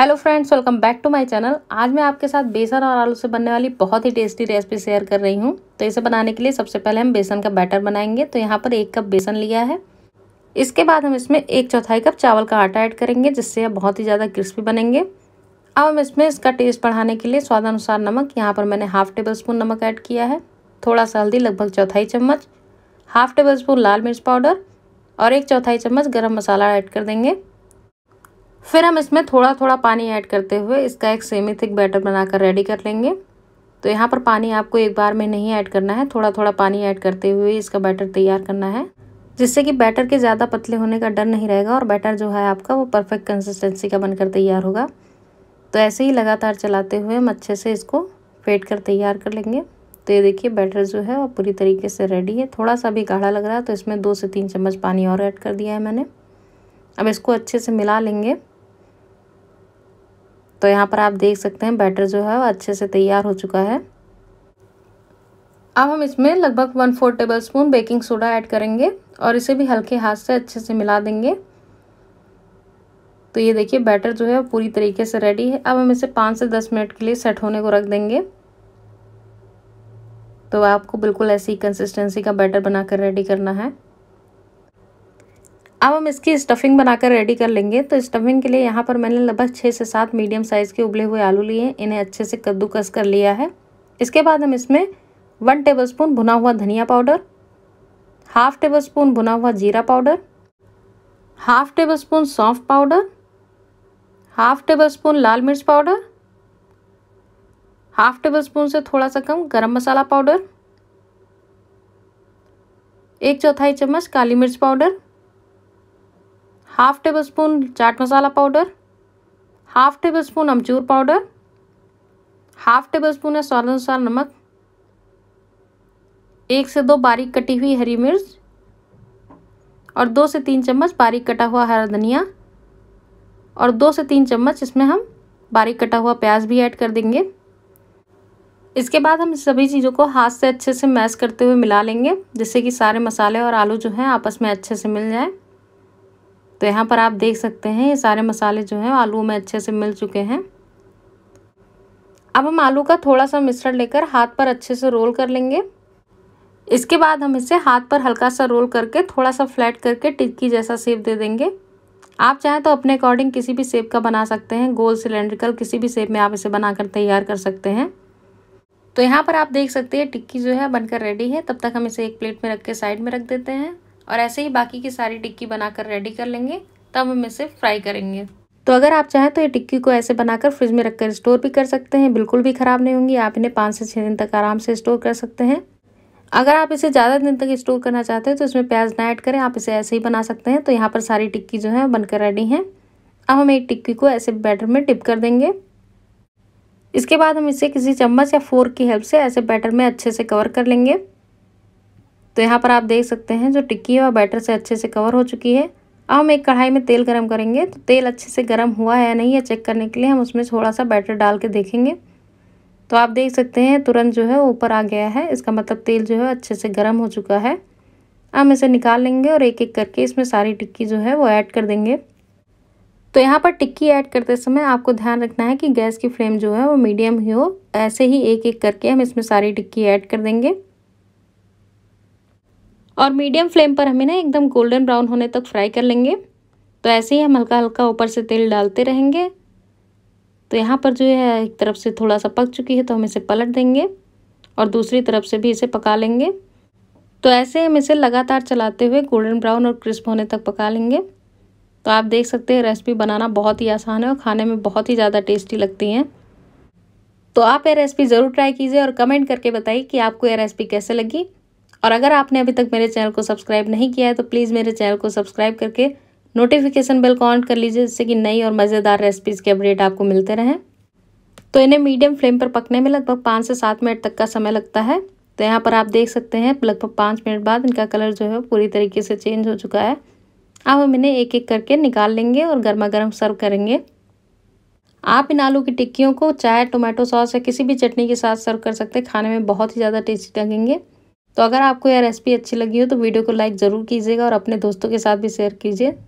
Hello friends welcome back to my channel आज मैं आपके साथ बेसन और आलू से बनने वाली बहुत ही टेस्टी रेसिपी शेयर कर रही हूँ तो इसे बनाने के लिए सबसे पहले हम बेसन का बैटर बनाएंगे तो यहाँ पर एक कप बेसन लिया है इसके बाद हम इसमें एक चौथाई कप चावल का आटा ऐड करेंगे जिससे यह बहुत ही ज़्यादा क्रिस्पी बनेंगे अब हम इसमें इसका टेस्ट बढ़ाने के लिए स्वादानुसार नमक यहाँ पर मैंने हाफ टेबल स्पून नमक ऐड किया है थोड़ा सा हल्दी लगभग चौथाई चम्मच हाफ टेबल स्पून लाल मिर्च पाउडर और एक चौथाई चम्मच गर्म मसाला ऐड कर देंगे फिर हम इसमें थोड़ा थोड़ा पानी ऐड करते हुए इसका एक सेमी थिक बैटर बनाकर रेडी कर लेंगे तो यहाँ पर पानी आपको एक बार में नहीं ऐड करना है थोड़ा थोड़ा पानी ऐड करते हुए इसका बैटर तैयार करना है जिससे कि बैटर के ज़्यादा पतले होने का डर नहीं रहेगा और बैटर जो है आपका वो परफेक्ट कंसिस्टेंसी का बनकर तैयार होगा तो ऐसे ही लगातार चलाते हुए हम अच्छे से इसको फेट कर तैयार कर लेंगे तो ये देखिए बैटर जो है वो पूरी तरीके से रेडी है थोड़ा सा भी गाढ़ा लग रहा है तो इसमें दो से तीन चम्मच पानी और ऐड कर दिया है मैंने अब इसको अच्छे से मिला लेंगे तो यहाँ पर आप देख सकते हैं बैटर जो है अच्छे से तैयार हो चुका है अब हम इसमें लगभग one four tablespoon baking soda add करेंगे और इसे भी हल्के हाथ से अच्छे से मिला देंगे तो ये देखिए बैटर जो है पूरी तरीके से रेडी है अब हम इसे पाँच से दस मिनट के लिए सेट होने को रख देंगे तो आपको बिल्कुल ऐसी कंसिस्टेंसी का बैटर बनाकर रेडी करना है अब हम इसकी स्टफिंग बनाकर रेडी कर लेंगे तो स्टफिंग के लिए यहाँ पर मैंने लगभग छः से सात मीडियम साइज़ के उबले हुए आलू लिए इन्हें अच्छे से कद्दूकस कर लिया है इसके बाद हम इसमें वन टेबलस्पून भुना हुआ धनिया पाउडर हाफ टेबल स्पून भुना हुआ जीरा पाउडर हाफ टेबल स्पून सौंफ पाउडर हाफ टेबल स्पून लाल मिर्च पाउडर हाफ टेबल स्पून से थोड़ा सा कम गरम मसाला पाउडर एक चौथाई चम्मच काली मिर्च powder half tablespoon chaat masala powder half tablespoon अमचूर पाउडर हाफ टेबल स्पून है स्वाद अनुसार नमक एक से दो बारीक कटी हुई हरी मिर्च और दो से तीन चम्मच बारीक कटा हुआ हरा धनिया और दो से तीन चम्मच इसमें हम बारीक कटा हुआ प्याज भी ऐड कर देंगे इसके बाद हम सभी चीज़ों को हाथ से अच्छे से मैश करते हुए मिला लेंगे जिससे कि सारे मसाले और आलू जो हैं आपस में अच्छे से मिल जाएं। तो यहाँ पर आप देख सकते हैं ये सारे मसाले जो हैं आलू में अच्छे से मिल चुके हैं अब हम आलू का थोड़ा सा मिश्रण लेकर हाथ पर अच्छे से रोल कर लेंगे इसके बाद हम इसे हाथ पर हल्का सा रोल करके थोड़ा सा फ्लैट करके टिक्की जैसा सेप दे देंगे आप चाहें तो अपने अकॉर्डिंग किसी भी सेप का बना सकते हैं गोल सिलेंड्रिकल किसी भी सेप में आप इसे बनाकर तैयार कर सकते हैं तो यहाँ पर आप देख सकते हैं टिक्की जो है बनकर रेडी है तब तक हम इसे एक प्लेट में रख के साइड में रख देते हैं और ऐसे ही बाकी की सारी टिक्की बनाकर रेडी कर लेंगे तब हम इसे फ्राई करेंगे तो अगर आप चाहें तो ये टिक्की को ऐसे बनाकर फ्रिज में रखकर स्टोर भी कर सकते हैं बिल्कुल भी ख़राब नहीं होंगी आप इन्हें पाँच से छः दिन तक आराम से स्टोर कर सकते हैं अगर आप इसे ज़्यादा दिन तक स्टोर करना चाहते हैं तो इसमें प्याज ना ऐड करें आप इसे ऐसे ही बना सकते हैं तो यहाँ पर सारी टिक्की जो है बनकर रेडी हैं अब हम एक टिक्की को ऐसे बैटर में डिप कर देंगे इसके बाद हम इसे किसी चम्मच या फोर्क की हेल्प से ऐसे बैटर में अच्छे से कवर कर लेंगे तो यहाँ पर आप देख सकते हैं जो टिक्की है वह बैटर से अच्छे से कवर हो चुकी है अब हम एक कढ़ाई में तेल गरम करेंगे तो तेल अच्छे से गरम हुआ है या नहीं है चेक करने के लिए हम उसमें थोड़ा सा बैटर डाल के देखेंगे तो आप देख सकते हैं तुरंत जो है ऊपर आ गया है इसका मतलब तेल जो है अच्छे से गर्म हो चुका है हम इसे निकाल लेंगे और एक एक करके इसमें सारी टिक्की जो है वो ऐड कर देंगे तो यहाँ पर टिक्की ऐड करते समय आपको ध्यान रखना है कि गैस की फ्लेम जो है वो मीडियम ही हो ऐसे ही एक एक करके हम इसमें सारी टिक्की ऐड कर देंगे और मीडियम फ्लेम पर हमें ना एकदम गोल्डन ब्राउन होने तक फ्राई कर लेंगे तो ऐसे ही हम हल्का हल्का ऊपर से तेल डालते रहेंगे तो यहाँ पर जो है एक तरफ से थोड़ा सा पक चुकी है तो हम इसे पलट देंगे और दूसरी तरफ से भी इसे पका लेंगे तो ऐसे हम इसे लगातार चलाते हुए गोल्डन ब्राउन और क्रिस्प होने तक पका लेंगे तो आप देख सकते हैं रेसिपी बनाना बहुत ही आसान है और खाने में बहुत ही ज़्यादा टेस्टी लगती हैं तो आप ये रेसिपी ज़रूर ट्राई कीजिए और कमेंट करके बताइए कि आपको ये रेसिपी कैसे लगी और अगर आपने अभी तक मेरे चैनल को सब्सक्राइब नहीं किया है तो प्लीज़ मेरे चैनल को सब्सक्राइब करके नोटिफिकेशन बेल को ऑन कर लीजिए जिससे कि नई और मज़ेदार रेसिपीज़ के अपडेट आपको मिलते रहें तो इन्हें मीडियम फ्लेम पर पकने में लगभग पाँच से सात मिनट तक का समय लगता है तो यहाँ पर आप देख सकते हैं लगभग पाँच मिनट बाद इनका कलर जो है पूरी तरीके से चेंज हो चुका है अब हम इन्हें एक एक करके निकाल लेंगे और गर्मा गर्म सर्व करेंगे आप इन आलू की टिक्कियों को चाहे टोमेटो सॉस या किसी भी चटनी के साथ सर्व कर सकते हैं खाने में बहुत ही ज़्यादा टेस्टी लगेंगे तो अगर आपको यह रेसिपी अच्छी लगी हो तो वीडियो को लाइक ज़रूर कीजिएगा और अपने दोस्तों के साथ भी शेयर कीजिए